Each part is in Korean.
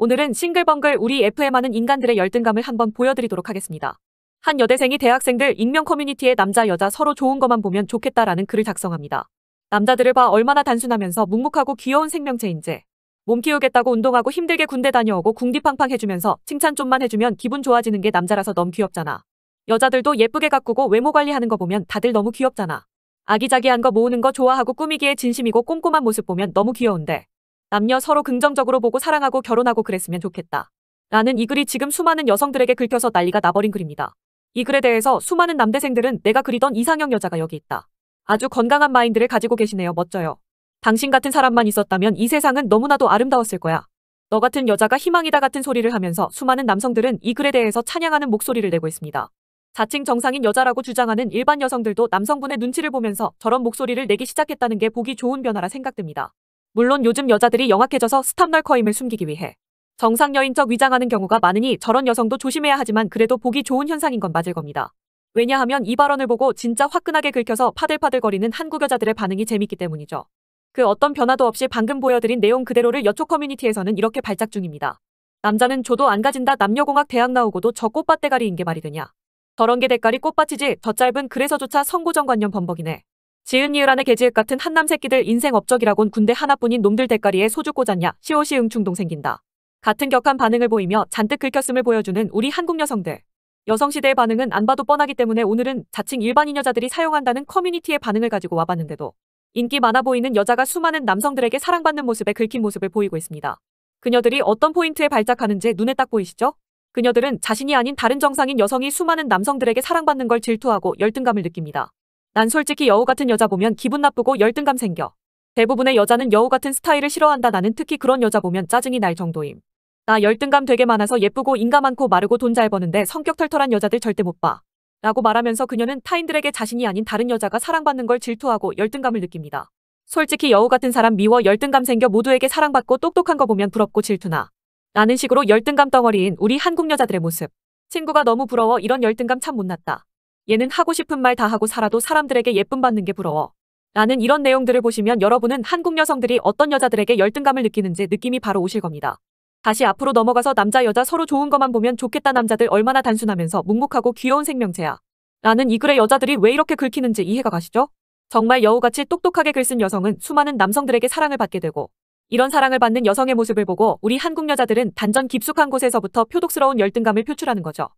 오늘은 싱글벙글 우리 FM하는 인간들의 열등감을 한번 보여드리도록 하겠습니다. 한 여대생이 대학생들 익명 커뮤니티에 남자 여자 서로 좋은 것만 보면 좋겠다라는 글을 작성합니다. 남자들을 봐 얼마나 단순하면서 묵묵하고 귀여운 생명체인지. 몸 키우겠다고 운동하고 힘들게 군대 다녀오고 궁디팡팡 해주면서 칭찬 좀만 해주면 기분 좋아지는 게 남자라서 너무 귀엽잖아. 여자들도 예쁘게 가꾸고 외모 관리하는 거 보면 다들 너무 귀엽잖아. 아기자기한 거 모으는 거 좋아하고 꾸미기에 진심이고 꼼꼼한 모습 보면 너무 귀여운데 남녀 서로 긍정적으로 보고 사랑하고 결혼하고 그랬으면 좋겠다. 라는 이 글이 지금 수많은 여성들에게 긁혀서 난리가 나버린 글입니다. 이 글에 대해서 수많은 남대생들은 내가 그리던 이상형 여자가 여기 있다. 아주 건강한 마인드를 가지고 계시네요. 멋져요. 당신 같은 사람만 있었다면 이 세상은 너무나도 아름다웠을 거야. 너 같은 여자가 희망이다 같은 소리를 하면서 수많은 남성들은 이 글에 대해서 찬양하는 목소리를 내고 있습니다. 자칭 정상인 여자라고 주장하는 일반 여성들도 남성분의 눈치를 보면서 저런 목소리를 내기 시작했다는 게 보기 좋은 변화라 생각됩니다. 물론 요즘 여자들이 영악해져서 스탑널커임을 숨기기 위해 정상 여인적 위장하는 경우가 많으니 저런 여성도 조심해야 하지만 그래도 보기 좋은 현상인 건 맞을 겁니다. 왜냐하면 이 발언을 보고 진짜 화끈하게 긁혀서 파들파들거리는 한국 여자들의 반응이 재밌기 때문이죠. 그 어떤 변화도 없이 방금 보여드린 내용 그대로를 여초 커뮤니티에서는 이렇게 발작 중입니다. 남자는 조도 안 가진다 남녀공학 대학 나오고도 저 꽃밭 대가리인 게 말이 되냐. 저런 게 대가리 꽃밭이지 더 짧은 그래서조차 선고정관념 범벅이네. 지은 이유란의 계지읒 같은 한남 새끼들 인생 업적이라곤 군대 하나뿐인 놈들 대가리에 소주 꽂았냐 시옷이 응충동 생긴다. 같은 격한 반응을 보이며 잔뜩 긁혔음을 보여주는 우리 한국 여성들. 여성시대의 반응은 안 봐도 뻔하기 때문에 오늘은 자칭 일반인 여자들이 사용한다는 커뮤니티의 반응을 가지고 와봤는데도 인기 많아 보이는 여자가 수많은 남성들에게 사랑받는 모습에 긁힌 모습을 보이고 있습니다. 그녀들이 어떤 포인트에 발작하는지 눈에 딱 보이시죠? 그녀들은 자신이 아닌 다른 정상인 여성이 수많은 남성들에게 사랑받는 걸 질투하고 열등감을 느낍니다. 난 솔직히 여우 같은 여자 보면 기분 나쁘고 열등감 생겨. 대부분의 여자는 여우 같은 스타일을 싫어한다 나는 특히 그런 여자 보면 짜증이 날 정도임. 나 열등감 되게 많아서 예쁘고 인가 많고 마르고 돈 잘 버는데 성격 털털한 여자들 절대 못 봐. 라고 말하면서 그녀는 타인들에게 자신이 아닌 다른 여자가 사랑받는 걸 질투하고 열등감을 느낍니다. 솔직히 여우 같은 사람 미워 열등감 생겨 모두에게 사랑받고 똑똑한 거 보면 부럽고 질투나. 라는 식으로 열등감 덩어리인 우리 한국 여자들의 모습. 친구가 너무 부러워 이런 열등감 참 못났다. 얘는 하고 싶은 말 다 하고 살아도 사람들에게 예쁨 받는 게 부러워. 라는 이런 내용들을 보시면 여러분은 한국 여성들이 어떤 여자들에게 열등감을 느끼는지 느낌이 바로 오실 겁니다. 다시 앞으로 넘어가서 남자 여자 서로 좋은 것만 보면 좋겠다 남자들 얼마나 단순하면서 묵묵하고 귀여운 생명체야. 라는 이 글의 여자들이 왜 이렇게 긁히는지 이해가 가시죠? 정말 여우같이 똑똑하게 글 쓴 여성은 수많은 남성들에게 사랑을 받게 되고 이런 사랑을 받는 여성의 모습을 보고 우리 한국 여자들은 단전 깊숙한 곳에서부터 표독스러운 열등감을 표출하는 거죠.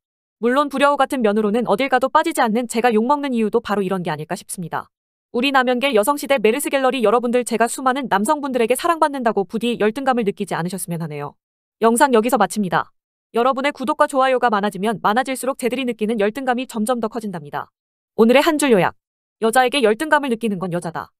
물론 불여우 같은 면으로는 어딜 가도 빠지지 않는 제가 욕먹는 이유도 바로 이런 게 아닐까 싶습니다. 우리 남연계 여성시대 메르스 갤러리 여러분들 제가 수많은 남성분들에게 사랑받는다고 부디 열등감을 느끼지 않으셨으면 하네요. 영상 여기서 마칩니다. 여러분의 구독과 좋아요가 많아지면 많아질수록 제들이 느끼는 열등감이 점점 더 커진답니다. 오늘의 한 줄 요약. 여자에게 열등감을 느끼는 건 여자다.